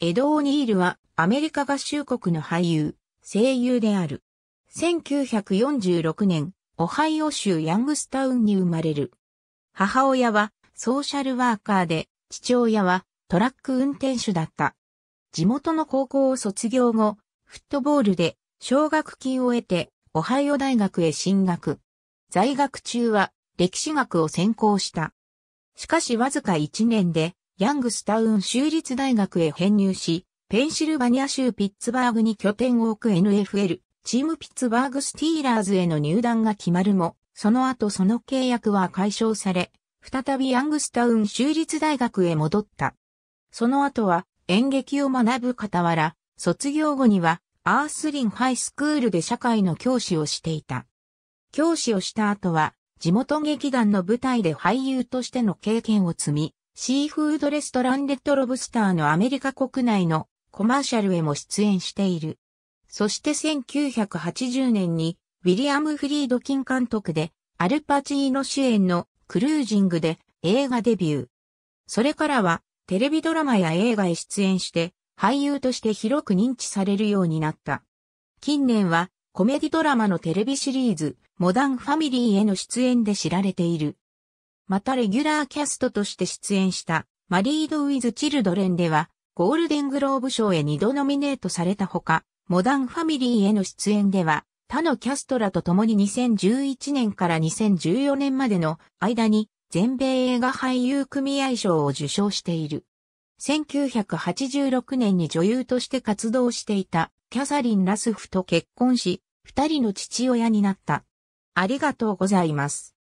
エド・オニールはアメリカ合衆国の俳優、声優である。1946年、オハイオ州ヤングスタウンに生まれる。母親はソーシャルワーカーで、父親はトラック運転手だった。地元の高校を卒業後、フットボールで奨学金を得て、オハイオ大学へ進学。在学中は歴史学を専攻した。しかしわずか1年でヤングスタウン州立大学へ編入し、ペンシルバニア州ピッツバーグに拠点を置く NFL、チームピッツバーグスティーラーズへの入団が決まるも、その後その契約は解消され、再びヤングスタウン州立大学へ戻った。その後は演劇を学ぶ傍ら、卒業後にはアースリンハイスクールで社会の教師をしていた。教師をした後は地元劇団の舞台で俳優としての経験を積み、シーフードレストランレッドロブスターのアメリカ国内のコマーシャルへも出演している。そして1980年にウィリアム・フリードキン監督でアルパチーノ主演のクルージングで映画デビュー。それからはテレビドラマや映画へ出演して俳優として広く認知されるようになった。近年はコメディドラマのテレビシリーズモダンファミリーへの出演で知られている。またレギュラーキャストとして出演した、マリード・ウィズ・チルドレンでは、ゴールデングローブ賞へ2度ノミネートされたほか、モダンファミリーへの出演では、他のキャストらと共に2011年から2014年までの間に全米映画俳優組合賞を受賞している。1986年に女優として活動していたキャサリン・ラスフと結婚し、二人の父親になった。ありがとうございます。